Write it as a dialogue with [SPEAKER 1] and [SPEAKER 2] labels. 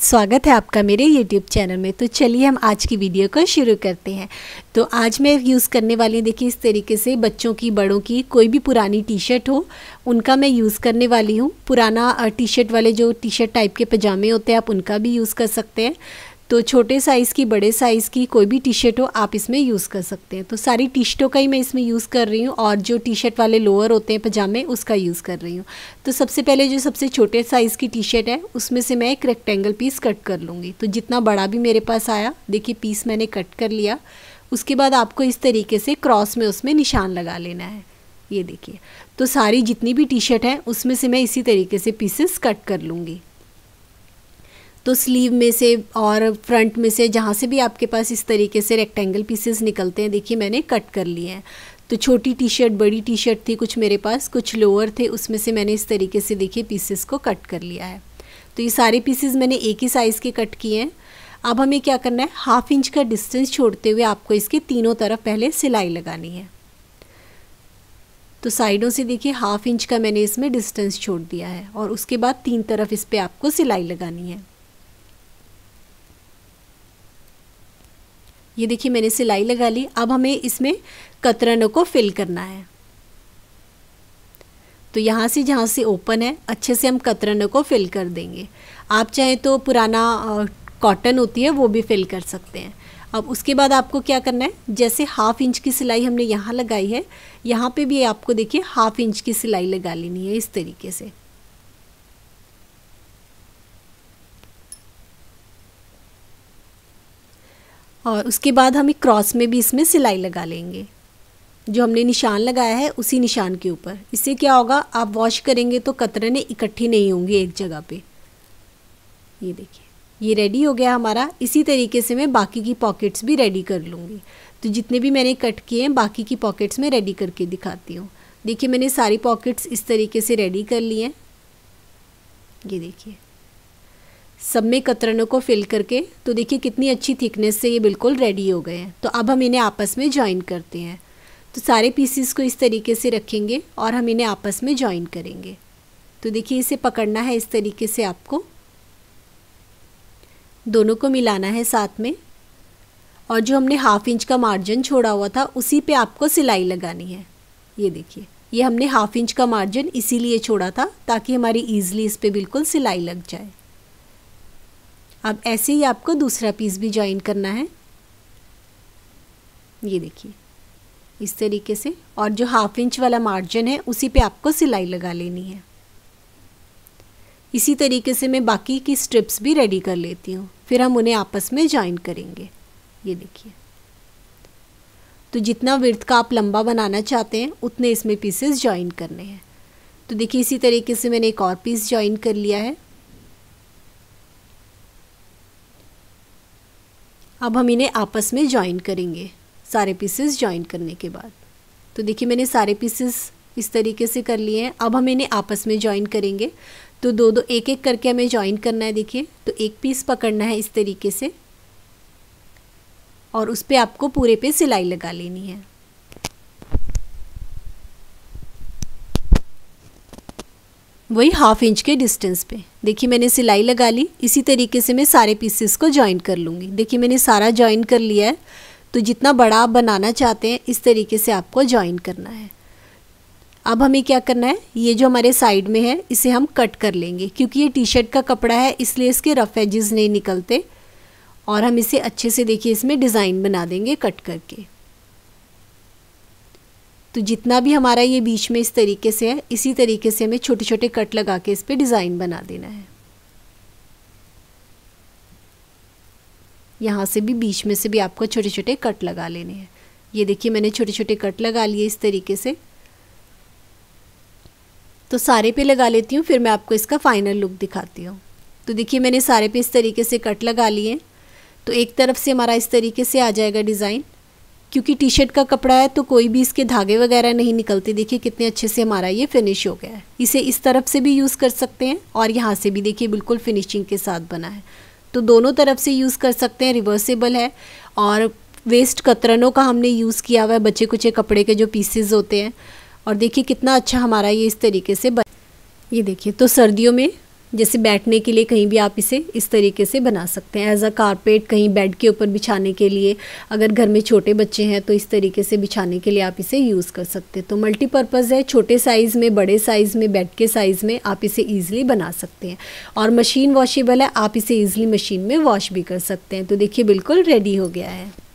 [SPEAKER 1] स्वागत है आपका मेरे यूट्यूब चैनल में तो चलिए हम आज की वीडियो को शुरू करते हैं तो आज मैं यूज़ करने वाली हूँ देखिए इस तरीके से बच्चों की बड़ों की कोई भी पुरानी टी शर्ट हो उनका मैं यूज़ करने वाली हूँ पुराना टी शर्ट वाले जो टी शर्ट टाइप के पजामे होते हैं आप उनका भी यूज़ कर सकते हैं तो छोटे साइज़ की बड़े साइज़ की कोई भी टी शर्ट हो आप इसमें यूज़ कर सकते हैं तो सारी टी शर्टों का ही मैं इसमें यूज़ कर रही हूँ और जो टी शर्ट वाले लोअर होते हैं पजामे उसका यूज़ कर रही हूँ तो सबसे पहले जो सबसे छोटे साइज़ की टी शर्ट है उसमें से मैं एक रेक्टेंगल पीस कट कर लूँगी तो जितना बड़ा भी मेरे पास आया देखिए पीस मैंने कट कर लिया उसके बाद आपको इस तरीके से क्रॉस में उसमें निशान लगा लेना है ये देखिए तो सारी जितनी भी टी शर्ट है उसमें से मैं इसी तरीके से पीसेस कट कर लूँगी तो स्लीव में से और फ्रंट में से जहाँ से भी आपके पास इस तरीके से रेक्टेंगल पीसेस निकलते हैं देखिए मैंने कट कर लिए हैं तो छोटी टी शर्ट बड़ी टी शर्ट थी कुछ मेरे पास कुछ लोअर थे उसमें से मैंने इस तरीके से देखिए पीसेस को कट कर लिया है तो ये सारे पीसेस मैंने एक ही साइज़ के कट किए हैं अब हमें क्या करना है हाफ इंच का डिस्टेंस छोड़ते हुए आपको इसके तीनों तरफ पहले सिलाई लगानी है तो साइडों से देखिए हाफ इंच का मैंने इसमें डिस्टेंस छोड़ दिया है और उसके बाद तीन तरफ इस पर आपको सिलाई लगानी है ये देखिए मैंने सिलाई लगा ली अब हमें इसमें कतरनों को फिल करना है तो यहाँ से जहाँ से ओपन है अच्छे से हम कतरनों को फिल कर देंगे आप चाहें तो पुराना कॉटन होती है वो भी फिल कर सकते हैं अब उसके बाद आपको क्या करना है जैसे हाफ इंच की सिलाई हमने यहाँ लगाई है यहाँ पे भी आपको देखिए हाफ इंच की सिलाई लगा लेनी है इस तरीके से और उसके बाद हम एक क्रॉस में भी इसमें सिलाई लगा लेंगे जो हमने निशान लगाया है उसी निशान के ऊपर इससे क्या होगा आप वॉश करेंगे तो कतरने इकट्ठी नहीं होंगी एक जगह पे ये देखिए ये रेडी हो गया हमारा इसी तरीके से मैं बाकी की पॉकेट्स भी रेडी कर लूँगी तो जितने भी मैंने कट किए हैं बाकी की पॉकेट्स में रेडी करके दिखाती हूँ देखिए मैंने सारी पॉकेट्स इस तरीके से रेडी कर ली हैं ये देखिए सब में कतरनों को फिल करके तो देखिए कितनी अच्छी थिकनेस से ये बिल्कुल रेडी हो गए हैं तो अब हम इन्हें आपस में ज्वाइन करते हैं तो सारे पीसीस को इस तरीके से रखेंगे और हम इन्हें आपस में ज्वाइन करेंगे तो देखिए इसे पकड़ना है इस तरीके से आपको दोनों को मिलाना है साथ में और जो हमने हाफ इंच का मार्जिन छोड़ा हुआ था उसी पे आपको सिलाई लगानी है ये देखिए ये हमने हाफ इंच का मार्जिन इसीलिए छोड़ा था ताकि हमारी ईजिली इस पर बिल्कुल सिलाई लग जाए अब ऐसे ही आपको दूसरा पीस भी ज्वाइन करना है ये देखिए इस तरीके से और जो हाफ इंच वाला मार्जिन है उसी पे आपको सिलाई लगा लेनी है इसी तरीके से मैं बाकी की स्ट्रिप्स भी रेडी कर लेती हूँ फिर हम उन्हें आपस में ज्वाइन करेंगे ये देखिए तो जितना विर्थ का आप लंबा बनाना चाहते हैं उतने इसमें पीसेस ज्वाइन करने हैं तो देखिए इसी तरीके से मैंने एक और पीस ज्वाइन कर लिया है अब हम इन्हें आपस में ज्वाइन करेंगे सारे पीसेस ज्वाइन करने के बाद तो देखिए मैंने सारे पीसेस इस तरीके से कर लिए हैं अब हम इन्हें आपस में ज्वाइन करेंगे तो दो दो एक एक करके हमें ज्वाइन करना है देखिए तो एक पीस पकड़ना है इस तरीके से और उस पर आपको पूरे पे सिलाई लगा लेनी है वही हाफ इंच के डिस्टेंस पे देखिए मैंने सिलाई लगा ली इसी तरीके से मैं सारे पीसेस को ज्वाइन कर लूँगी देखिए मैंने सारा ज्वाइन कर लिया है तो जितना बड़ा आप बनाना चाहते हैं इस तरीके से आपको ज्वाइन करना है अब हमें क्या करना है ये जो हमारे साइड में है इसे हम कट कर लेंगे क्योंकि ये टी शर्ट का कपड़ा है इसलिए इसके रफ एजेस नहीं निकलते और हम इसे अच्छे से देखिए इसमें डिज़ाइन बना देंगे कट करके तो जितना भी हमारा ये बीच में इस तरीके से है इसी तरीके से हमें छोटे छोटे कट लगा के इस पर डिज़ाइन बना देना है यहाँ से भी बीच में से भी आपको छोटे छोटे कट लगा लेने हैं ये देखिए मैंने छोटे छोटे कट लगा लिए इस तरीके से तो सारे पे लगा लेती हूँ फिर मैं आपको इसका फाइनल लुक दिखाती हूँ तो देखिए मैंने सारे पे इस तरीके से कट लगा लिए तो एक तरफ से हमारा इस तरीके से आ जाएगा डिज़ाइन क्योंकि टी शर्ट का कपड़ा है तो कोई भी इसके धागे वगैरह नहीं निकलते देखिए कितने अच्छे से हमारा ये फिनिश हो गया है इसे इस तरफ से भी यूज़ कर सकते हैं और यहाँ से भी देखिए बिल्कुल फिनिशिंग के साथ बना है तो दोनों तरफ से यूज़ कर सकते हैं रिवर्सेबल है और वेस्ट कतरनों का हमने यूज़ किया हुआ है बचे कुचे कपड़े के जो पीसेज होते हैं और देखिए कितना अच्छा हमारा ये इस तरीके से बन ये देखिए तो सर्दियों में जैसे बैठने के लिए कहीं भी आप इसे इस तरीके से बना सकते हैं एज अ कारपेट कहीं बेड के ऊपर बिछाने के लिए अगर घर में छोटे बच्चे हैं तो इस तरीके से बिछाने के लिए आप इसे यूज़ कर सकते हैं तो मल्टीपर्पज़ है छोटे साइज़ में बड़े साइज़ में बेड के साइज़ में आप इसे ईजिली बना सकते हैं और मशीन वॉशेबल है आप इसे ईजिली मशीन में वॉश भी कर सकते हैं तो देखिए बिल्कुल रेडी हो गया है